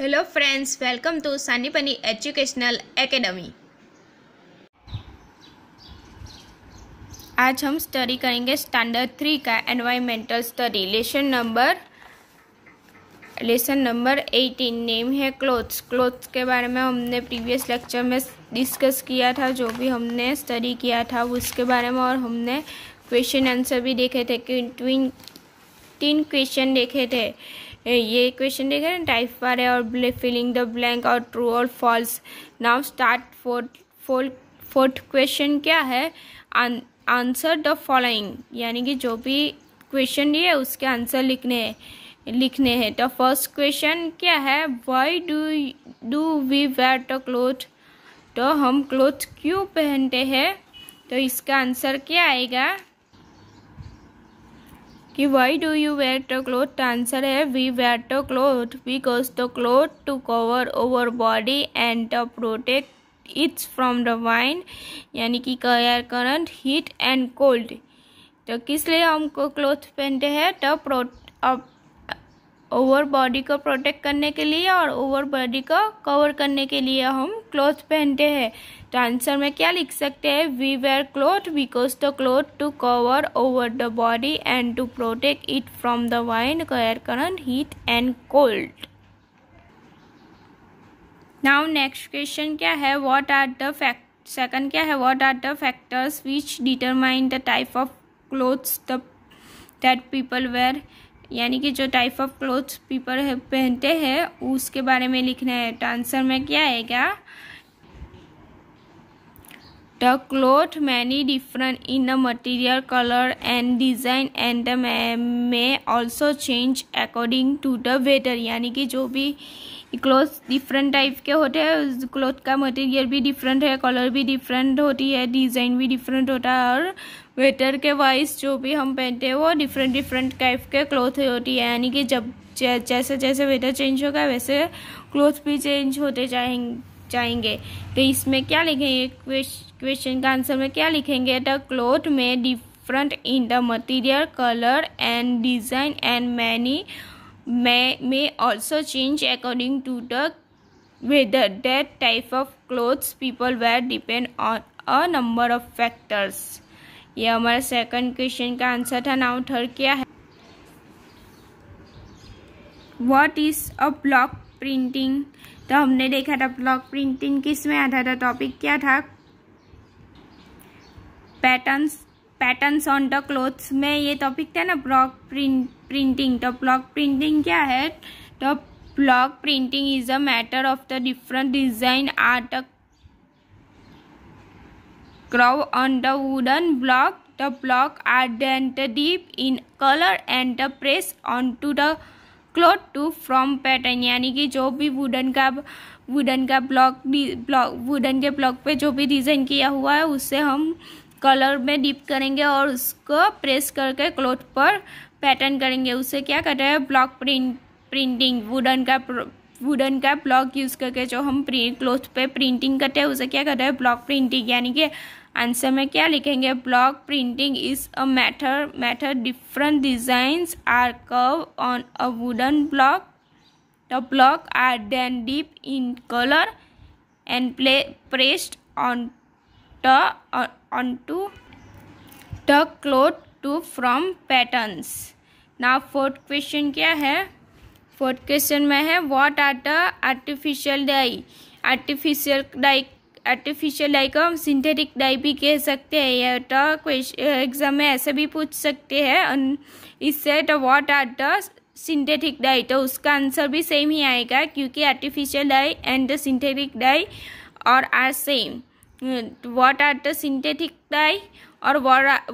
Hello friends welcome to Sanipani educational academy आज हम study करेंगे स्टैंडर्ड थ्री का environmental study lesson number lesson number eighteen name है clothes clothes के बारे में हमने प्रीवियस लेक्चर में डिस्कस किया था जो भी हमने स्टडी किया था उसके बारे में और हमने क्वेश्चन आंसर भी देखे थे कि ट्विन तीन क्वेश्चन देखे थे ये क्वेश्चन देख रहे हैं टाइप पर है और फिलिंग द ब्लैंक और ट्रू और false now start fourth fourth fourth question क्या है आंसर द फॉलोइंग यानी कि जो भी क्वेश्चन दिए उसके आंसर लिखने हैं लिखने हैं तो फर्स्ट क्वेश्चन क्या है why do do we wear the cloth तो हम क्लोथ क्यों पहनते हैं तो इसका आंसर क्या आएगा कि why do you wear to cloth answer है we wear to cloth because the cloth to cover over body and the protect its from the wind यानी कि air current heat and cold तो किस लिए हमको क्लोथ पहनते हैं तो प्रो ओवर बॉडी को प्रोटेक्ट करने के लिए और ओवर बॉडी को कवर करने के लिए हम क्लोथ पहनते हैं तो आंसर में क्या लिख सकते हैं we wear cloth because the cloth to cover over the body and to protect it from the wind air current heat and cold now next question क्या है what are the fact second क्या है what are the factors which determine the type of clothes that people wear यानी कि जो type of cloth people है, पहनते हैं उसके बारे में लिखना है तो आंसर में क्या आएगा the cloth many different in the material colour and design and the may also change according to the weather यानी कि जो भी क्लोथ डिफरेंट टाइप के होते हैं उस क्लोथ का मटेरियल भी डिफरेंट है कलर भी डिफरेंट होती है डिज़ाइन भी डिफरेंट होता है और वेटर के वाइस जो भी हम पहनते हैं वो डिफरेंट डिफरेंट टाइप के क्लोथ होती है यानी कि जब जैसे जैसे वेटर चेंज होगा वैसे क्लोथ भी चेंज होते जाएंगे जाएंगे तो इसमें क्या लिखेंगे क्वेश्चन का आंसर में क्या लिखेंगे द क्लोथ में different in the material colour and design and many may also change according to the weather that type of clothes people wear depend on a number of factors ये हमारा second question का answer था now third क्या है what is a block printing तो हमने देखा था ब्लॉक प्रिंटिंग किस में आता था टॉपिक क्या था patterns patterns on the clothes में ये टॉपिक था ना ब्लॉक प्रिंट प्रिंटिंग तो ब्लॉक प्रिंटिंग क्या है तो block printing is a matter of the different design art grow on the wooden block. The block are then dipped in color and the press onto the cloth to from pattern यानी कि जो भी wooden का wooden का block block wooden के block पे जो भी डिज़ाइन किया हुआ है उससे हम कलर में डिप करेंगे और उसको प्रेस करके क्लोथ पर पैटर्न करेंगे उससे क्या करते हैं ब्लॉक प्रिंट प्रिंटिंग वुडन का वुडन का ब्लॉक यूज़ करके जो हम प्रिंट क्लोथ पे प्रिंटिंग करते हैं उसे क्या करते हैं ब्लॉक प्रिंटिंग यानी कि आंसर में क्या लिखेंगे block printing is a matter matter different designs are curve on a wooden block the block are then deep in colour and play pressed on to the cloth to from to from fourth question क्या है fourth question में है what are the artificial dye artificial dye artificial like हम synthetic dye भी कह सकते हैं या तो एग्जाम में ऐसे भी पूछ सकते हैं इससे तो what are the synthetic dye तो उसका आंसर भी सेम ही आएगा क्योंकि artificial dye and the synthetic dye और are same what are the synthetic dye और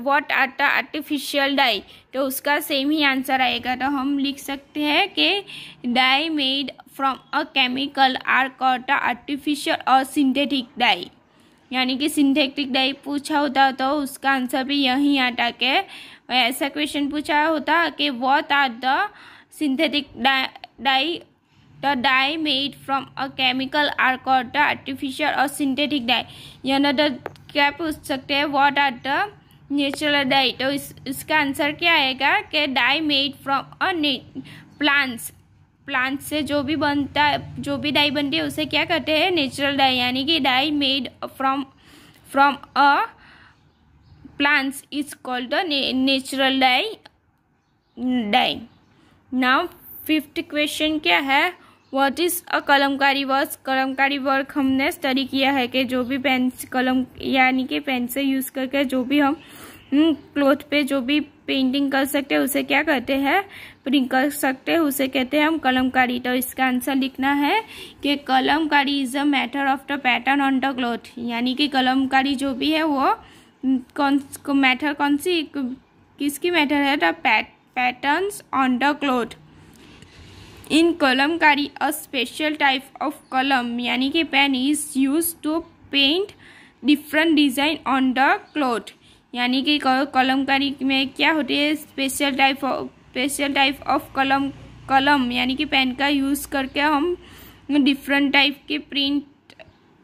what are the artificial dye तो उसका सेम ही आंसर आएगा तो हम लिख सकते हैं कि dye made from a chemical are called artificial और सिंथेटिक डाई यानी कि सिंथेटिक डाई पूछा होता तो उसका आंसर भी यही आता के ऐसा क्वेश्चन पूछा होता कि what are the synthetic dye the dye made from a chemical are called the artificial और सिंथेटिक डाई द क्या पूछ सकते हैं what are the natural dye तो इस इसका आंसर क्या आएगा कि dye made from a plants plants से जो भी बनता है जो भी डाई बनती है उसे क्या कहते हैं नेचुरल डाई यानी कि dye made from from a plants is called natural dye dye now fifth question क्या है what is a Kalamkari work Kalamkari work हमने स्टडी किया है कि जो भी पेन कलम यानी कि पेन से यूज़ करके जो भी हम क्लोथ हम्म, पे जो भी पेंटिंग कर सकते हैं उसे क्या कहते हैं प्रिंट कर सकते हैं उसे कहते हैं हम कलमकारी तो इसका आंसर लिखना है कि Kalamkari is a matter of the pattern on the cloth यानी कि कलमकारी जो भी है वो हम्म, कौन मैटर कौन सी किसकी मैटर है the patterns on the cloth in Kalamkari a special type of kalam यानी कि pen is use to paint different design on the cloth यानी कि कलमकारी में क्या होती है special type special type of kalam kalam यानी कि पेन का यूज़ करके हम डिफरेंट टाइप के प्रिंट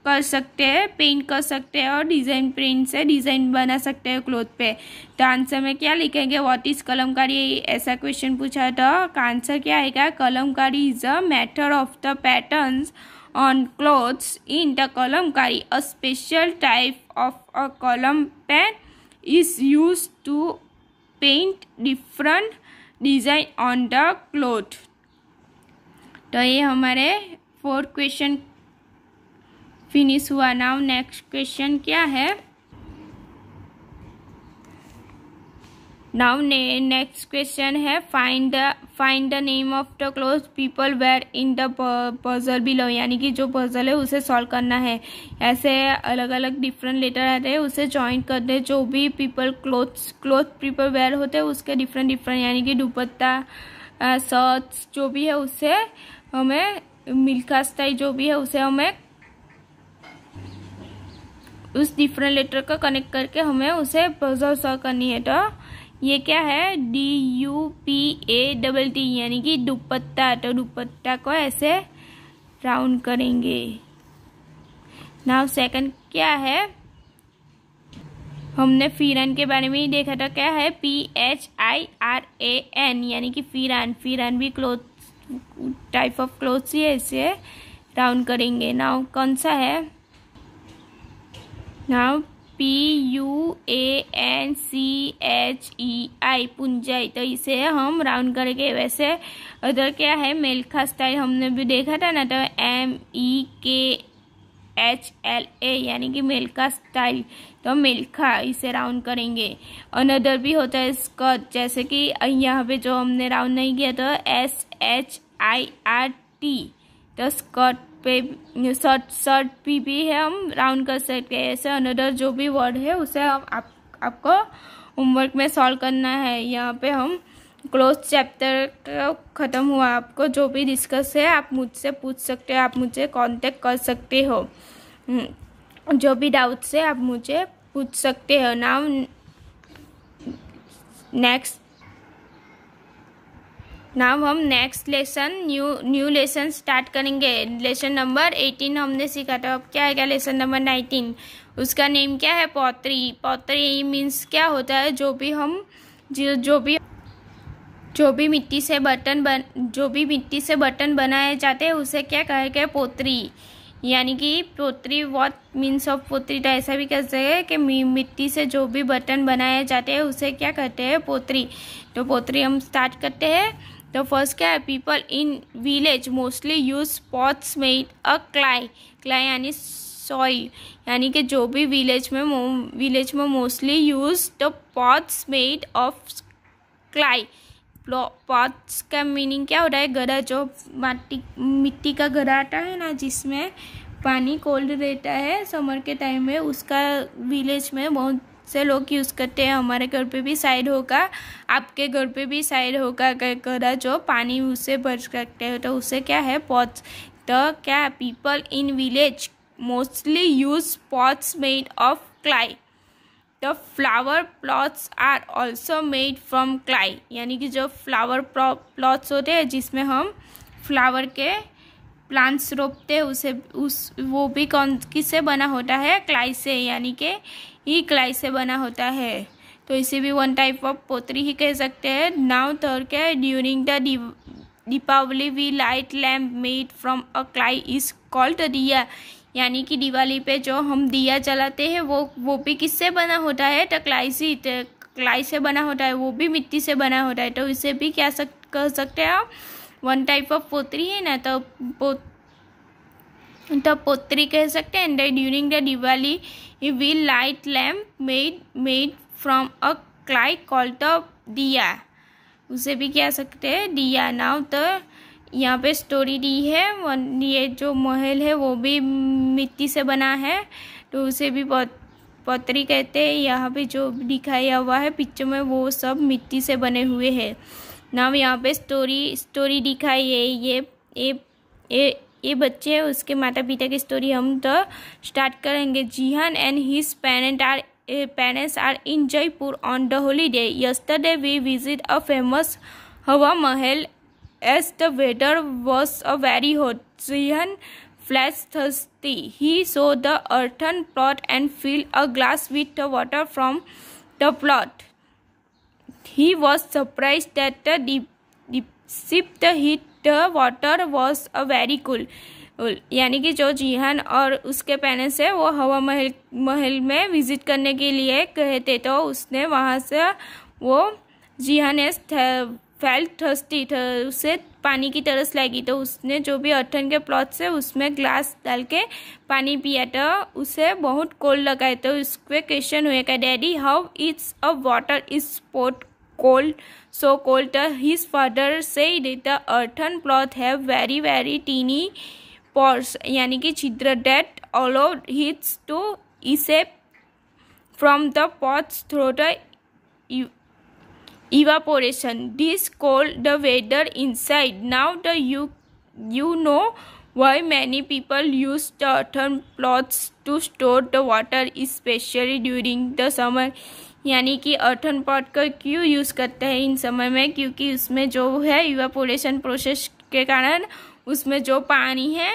कर सकते हैं पेंट कर सकते हैं और डिज़ाइन प्रिंट से डिज़ाइन बना सकते हैं क्लोथ पे तो आंसर में क्या लिखेंगे व्हाट इज़ कलमकारी ऐसा क्वेश्चन पूछा था आंसर क्या आएगा Kalamkari is a matter of the patterns on clothes in the Kalamkari a special type of a kalam pen is use to paint different design on the cloth तो ये हमारे फोर्थ क्वेश्चन फिनिश हुआ now next question क्या है now next question है find the find the name of the clothes people wear in the puzzle below यानी कि जो पजल है उसे सॉल्व करना है ऐसे अलग अलग डिफरेंट लेटर आते हैं उसे ज्वाइन कर दे जो भी people clothes cloth people wear होते हैं उसके डिफरेंट डिफरेंट यानी कि दुपट्टा शर्ट्स जो भी है उसे हमें मिल्खास्ताई जो भी है उसे हमें उस डिफरेंट लेटर का कनेक्ट करके हमें उसे पजल सॉल्व करनी है तो ये क्या है D U P A double T यानी कि दुपट्टा तो दुपट्टा को ऐसे राउंड करेंगे नाउ सेकंड क्या है हमने फिरन के बारे में ही देखा था क्या है P H I R A N यानी कि फिरन फिरन भी क्लोथ टाइप ऑफ क्लोथ्स ही ऐसे राउंड करेंगे नाउ कौन सा है now P U A N C H E e I पुंजाई तो इसे हम राउंड करेंगे वैसे उधर क्या है मेल का स्टाइल हमने भी देखा था ना तो एम ई के एच एल ए यानी कि मेल का स्टाइल तो मेलखा इसे राउंड करेंगे अनदर भी होता है स्कर्ट जैसे कि यहाँ पे जो हमने राउंड नहीं किया तो S H I R T तो स्कर्ट पे शॉर्ट शॉर्ट पी भी है हम राउंड कर सकते हैं ऐसे अनदर जो भी वर्ड है उसे आप, आप, आपको होमवर्क में सॉल्व करना है यहाँ पे हम क्लोज चैप्टर ख़त्म हुआ आपको जो भी डिस्कस है आप मुझसे पूछ सकते हो आप मुझे कांटेक्ट कर सकते हो हम्म। जो भी डाउट्स है आप मुझे पूछ सकते हो नाउ नेक्स्ट नाउ हम next lesson new new lesson start करेंगे लेसन नंबर एटीन हमने सीखा था अब क्या है क्या लेसन नंबर नाइनटीन उसका नेम क्या है पौत्री पौत्री मीन्स क्या होता है जो भी हम जो जो भी जो भी मिट्टी से बर्तन बन जो भी मिट्टी से बर्तन बनाए जाते हैं उसे क्या कहे गया पोत्री यानी कि pottery what means of pottery तो ऐसा भी कह सकते हैं कि मिट्टी से जो भी बर्तन बनाए जाते हैं उसे क्या कहते हैं पोत्री तो पोत्री हम स्टार्ट करते हैं The first cab people in village mostly use pots made a clay clay यानी सॉइल यानी कि जो भी विलेज में विलेज में mostly use the pots made of clay pots का मीनिंग क्या हो रहा है गरा जो माटी मिट्टी का गरा आता है ना जिसमें पानी कोल्ड रहता है समर के टाइम में उसका विलेज में बहुत से लोग यूज़ करते हैं हमारे घर पे भी साइड होगा आपके घर पे भी साइड होगा करा जो पानी उससे भर सकते हो तो उससे क्या है पॉट्स द क्या people in village mostly use pots made of clay the flower pots are also made from clay यानी कि जो फ्लावर प्लॉट्स होते हैं जिसमें हम फ्लावर के प्लांट्स रोपते हैं उसे उस वो भी कौन किससे बना होता है क्लाई से यानी कि ही क्लाई से बना होता है तो इसे भी वन टाइप ऑफ पोत्री ही कह सकते हैं नाउ तौर तो क्या during the Deepawali we light lamp made from a clay is called diya यानी कि दिवाली पे जो हम दिया जलाते हैं वो वो भी किससे बना होता है तो क्लाई से तो क्लाई से बना होता है वो भी मिट्टी से बना होता है तो इसे भी क्या सक, कह सकते हैं आप वन टाइप ऑफ पोत्री है ना तो पो तो पोत्री कह सकते हैं and during the Diwali we light lamp made made from a clay call a diya उसे भी कह सकते हैं दिया नाउ तो यहाँ पे स्टोरी दी है ये जो महल है वो भी मिट्टी से बना है तो उसे भी बहुत पत्री कहते हैं यहाँ पे जो दिखाया हुआ है पिक्चर में वो सब मिट्टी से बने हुए हैं नाम यहाँ पे स्टोरी स्टोरी दिखाई है ये ये ये ये बच्चे है उसके माता पिता की स्टोरी हम तो स्टार्ट करेंगे Jihan and his parent are parents are in Jaipur on the holiday yesterday we visit a famous Hawa Mahal as the weather was a very hot Jihan flash thirsty he saw the earthen pot and fill a glass with the water from the pot he was surprised that the deep, ship the heat the water was a very cool यानी कि जो जीहन और उसके parents है वो हवा महल महल में विजिट करने के लिए गए थे तो उसने वहाँ से वो जीहन एस फेल थर्स्टी उसे पानी की तरस लगी तो उसने जो भी अठन के प्लॉट से उसमें ग्लास डाल के पानी पिया था तो उसे बहुत कोल्ड लगा तो उसके क्वेश्चन हुए क्या daddy how it's a water is sport cold, so cold. His father said the earthen cloth have very very teeny pores, यानी कि छिद्र that allowed his to escape from the pot's throat evaporation. This cold the weather inside. Now the you you know why many people use earthen cloths to store the water, especially during the summer. यानी कि earthen pot का क्यों use करते हैं इन समय में क्योंकि उसमें जो है इवापोरेशन प्रोसेस के कारण उसमें जो पानी है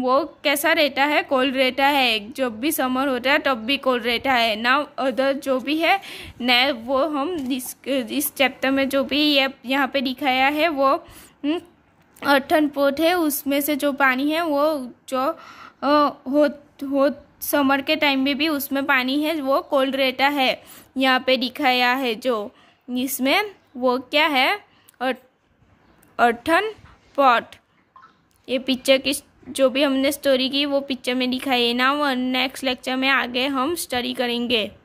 वो कैसा रहता है कोल्ड रहता है जब भी समर होता है तब भी कोल्ड रहता है ना अदर जो भी है न वो हम इस इस चैप्टर में जो भी ये यहाँ पे दिखाया है वो अर्थन हम्म, पोट है उसमें से जो पानी है वो जो हो हो समर के टाइम में भी उसमें पानी है वो कोल्ड रहता है यहाँ पे दिखाया है जो इसमें वो क्या है अर्थन पॉट ये पिक्चर की जो भी हमने स्टोरी की वो पिक्चर में दिखाई है ना वो नेक्स्ट लेक्चर में आगे हम स्टडी करेंगे